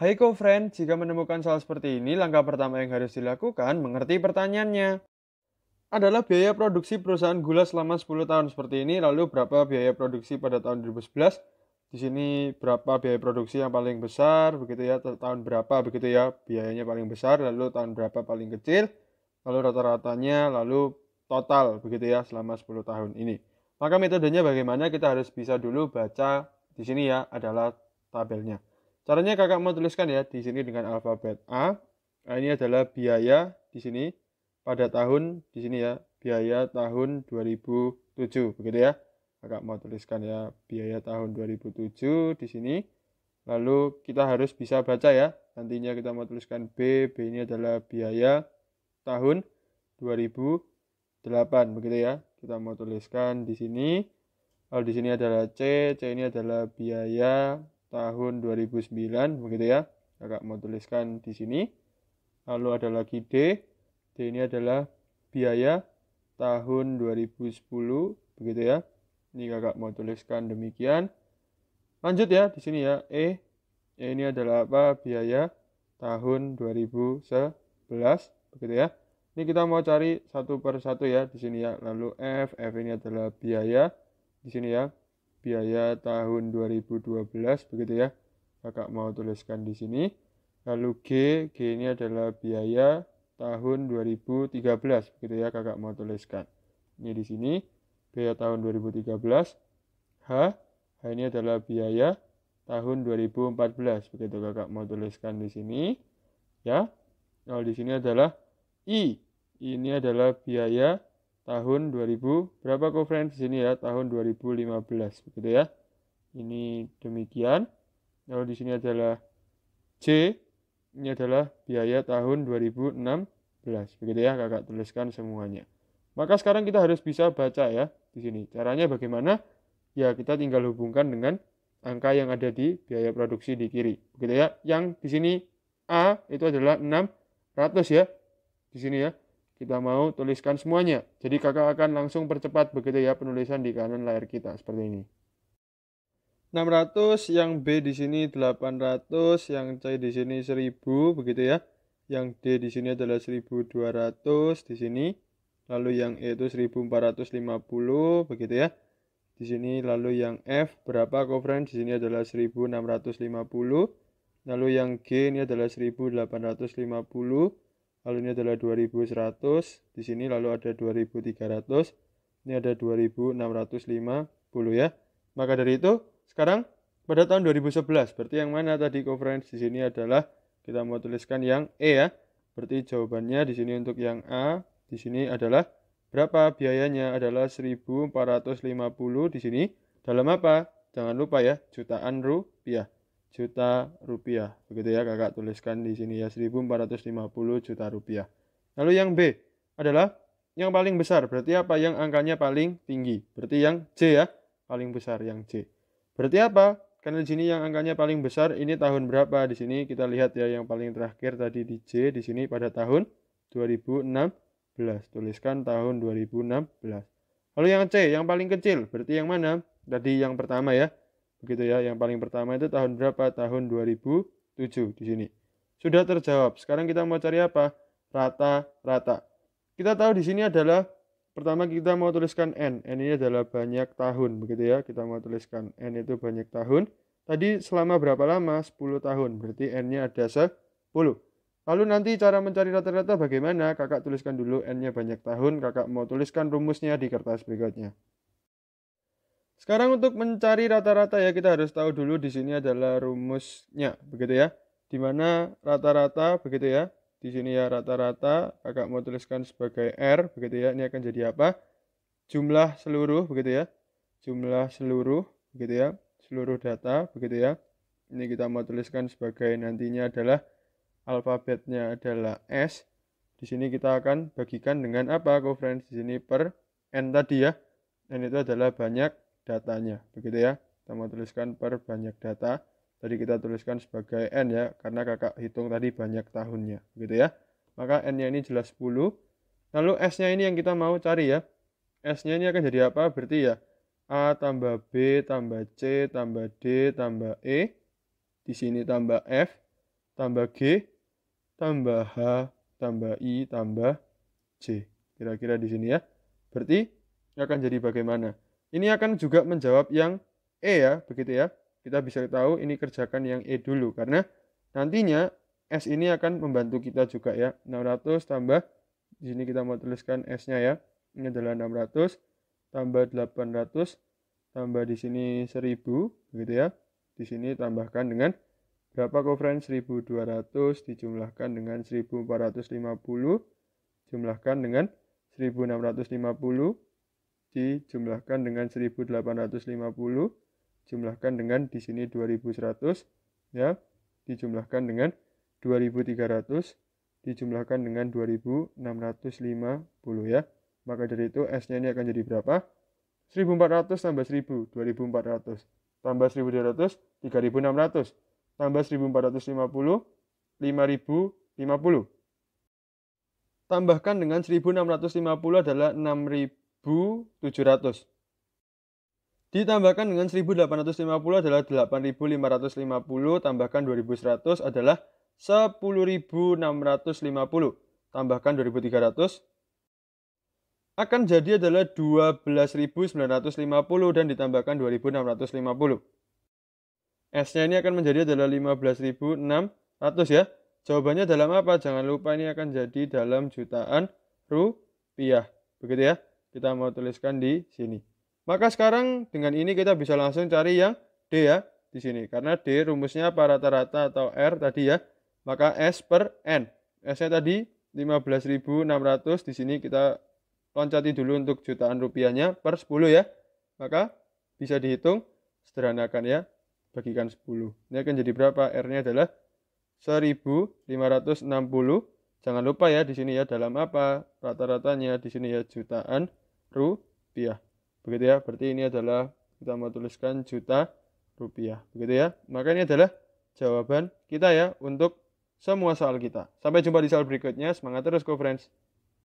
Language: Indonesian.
Hai co-friend, jika menemukan soal seperti ini, langkah pertama yang harus dilakukan mengerti pertanyaannya. Adalah biaya produksi perusahaan gula selama 10 tahun seperti ini, lalu berapa biaya produksi pada tahun 2011? Di sini berapa biaya produksi yang paling besar, begitu ya, tahun berapa begitu ya, biayanya paling besar, lalu tahun berapa paling kecil, lalu rata-ratanya, lalu total begitu ya selama 10 tahun ini. Maka metodenya bagaimana kita harus bisa dulu baca di sini ya adalah tabelnya. Caranya kakak mau tuliskan ya di sini dengan alfabet A. Nah, ini adalah biaya di sini pada tahun di sini ya, biaya tahun 2007 begitu ya. Kakak mau tuliskan ya biaya tahun 2007 di sini. Lalu kita harus bisa baca ya. Nantinya kita mau tuliskan B, B ini adalah biaya tahun 2008 begitu ya. Kita mau tuliskan di sini. Lalu di sini adalah C, C ini adalah biaya tahun 2009 begitu ya kakak mau tuliskan di sini lalu ada lagi D D ini adalah biaya tahun 2010 begitu ya ini kakak mau tuliskan demikian lanjut ya di sini ya E, e ini adalah apa biaya tahun 2011 begitu ya ini kita mau cari satu per satu ya di sini ya lalu F F ini adalah biaya di sini ya biaya tahun 2012 begitu ya. Kakak mau tuliskan di sini. Lalu G, G ini adalah biaya tahun 2013 begitu ya kakak mau tuliskan. Ini di sini biaya tahun 2013. H, H ini adalah biaya tahun 2014 begitu kakak mau tuliskan di sini ya. kalau di sini adalah I ini adalah biaya tahun 2000 berapa friends di sini ya tahun 2015 begitu ya ini demikian kalau di sini adalah C ini adalah biaya tahun 2016 begitu ya kakak tuliskan semuanya maka sekarang kita harus bisa baca ya di sini caranya bagaimana ya kita tinggal hubungkan dengan angka yang ada di biaya produksi di kiri begitu ya yang di sini A itu adalah 600 ya di sini ya kita mau tuliskan semuanya. Jadi kakak akan langsung percepat begitu ya penulisan di kanan layar kita seperti ini. 600 yang B di sini 800, yang C di sini 1000 begitu ya. Yang D di sini adalah 1200 di sini. Lalu yang E itu 1450 begitu ya. Di sini lalu yang F berapa covarian di sini adalah 1650. Lalu yang G ini adalah 1850 lalu ini adalah 2100 di sini lalu ada 2300 ini ada 2650 ya maka dari itu sekarang pada tahun 2011 berarti yang mana tadi conference di sini adalah kita mau tuliskan yang E ya berarti jawabannya di sini untuk yang A di sini adalah berapa biayanya adalah 1450 di sini dalam apa jangan lupa ya jutaan rupiah juta rupiah. Begitu ya kakak tuliskan di sini ya 1450 juta rupiah. Lalu yang B adalah yang paling besar. Berarti apa? Yang angkanya paling tinggi. Berarti yang C ya. Paling besar yang C. Berarti apa? Karena di sini yang angkanya paling besar ini tahun berapa? Di sini kita lihat ya yang paling terakhir tadi di C di sini pada tahun 2016. Tuliskan tahun 2016. Lalu yang C yang paling kecil berarti yang mana? Tadi yang pertama ya begitu ya yang paling pertama itu tahun berapa tahun 2007 di sini sudah terjawab sekarang kita mau cari apa rata-rata kita tahu di sini adalah pertama kita mau tuliskan n n ini adalah banyak tahun begitu ya kita mau tuliskan n itu banyak tahun tadi selama berapa lama 10 tahun berarti n-nya ada 10 Lalu nanti cara mencari rata-rata bagaimana? Kakak tuliskan dulu n-nya banyak tahun, kakak mau tuliskan rumusnya di kertas berikutnya. Sekarang untuk mencari rata-rata ya kita harus tahu dulu di sini adalah rumusnya, begitu ya. Di mana rata-rata begitu ya. Di sini ya rata-rata kakak mau tuliskan sebagai R begitu ya. Ini akan jadi apa? Jumlah seluruh begitu ya. Jumlah seluruh begitu ya. Seluruh data begitu ya. Ini kita mau tuliskan sebagai nantinya adalah alfabetnya adalah S. Di sini kita akan bagikan dengan apa, kofrens? friends Di sini per n tadi ya. N itu adalah banyak datanya begitu ya kita mau tuliskan per banyak data tadi kita tuliskan sebagai n ya karena kakak hitung tadi banyak tahunnya begitu ya maka n nya ini jelas 10 lalu s nya ini yang kita mau cari ya s nya ini akan jadi apa berarti ya a tambah b tambah c tambah d tambah e di sini tambah f tambah g tambah h tambah i tambah c kira-kira di sini ya berarti akan jadi bagaimana ini akan juga menjawab yang E ya, begitu ya. Kita bisa tahu ini kerjakan yang E dulu karena nantinya S ini akan membantu kita juga ya. 600 tambah di sini kita mau tuliskan S-nya ya. Ini adalah 600 tambah 800 tambah di sini 1000 begitu ya. Di sini tambahkan dengan berapa kofren 1200 dijumlahkan dengan 1450 jumlahkan dengan 1650 dijumlahkan dengan 1850 jumlahkan dengan di sini 2100 ya dijumlahkan dengan 2300 dijumlahkan dengan 2650 ya maka dari itu S nya ini akan jadi berapa 1400 tambah 1000 2400 tambah 1200 3600 tambah 1450 5050 tambahkan dengan 1650 adalah 6000 1.700. Ditambahkan dengan 1.850 adalah 8.550, tambahkan 2.100 adalah 10.650, tambahkan 2.300. Akan jadi adalah 12.950 dan ditambahkan 2.650. S-nya ini akan menjadi adalah 15.600 ya. Jawabannya dalam apa? Jangan lupa ini akan jadi dalam jutaan rupiah. Begitu ya kita mau tuliskan di sini. Maka sekarang dengan ini kita bisa langsung cari yang D ya di sini. Karena D rumusnya apa rata-rata atau R tadi ya. Maka S per N. S-nya tadi 15.600 di sini kita loncati dulu untuk jutaan rupiahnya per 10 ya. Maka bisa dihitung sederhanakan ya. Bagikan 10. Ini akan jadi berapa? R-nya adalah 1560 Jangan lupa ya di sini ya dalam apa rata-ratanya di sini ya jutaan rupiah. Begitu ya. Berarti ini adalah kita mau tuliskan juta rupiah. Begitu ya. Maka ini adalah jawaban kita ya untuk semua soal kita. Sampai jumpa di soal berikutnya. Semangat terus, co-friends.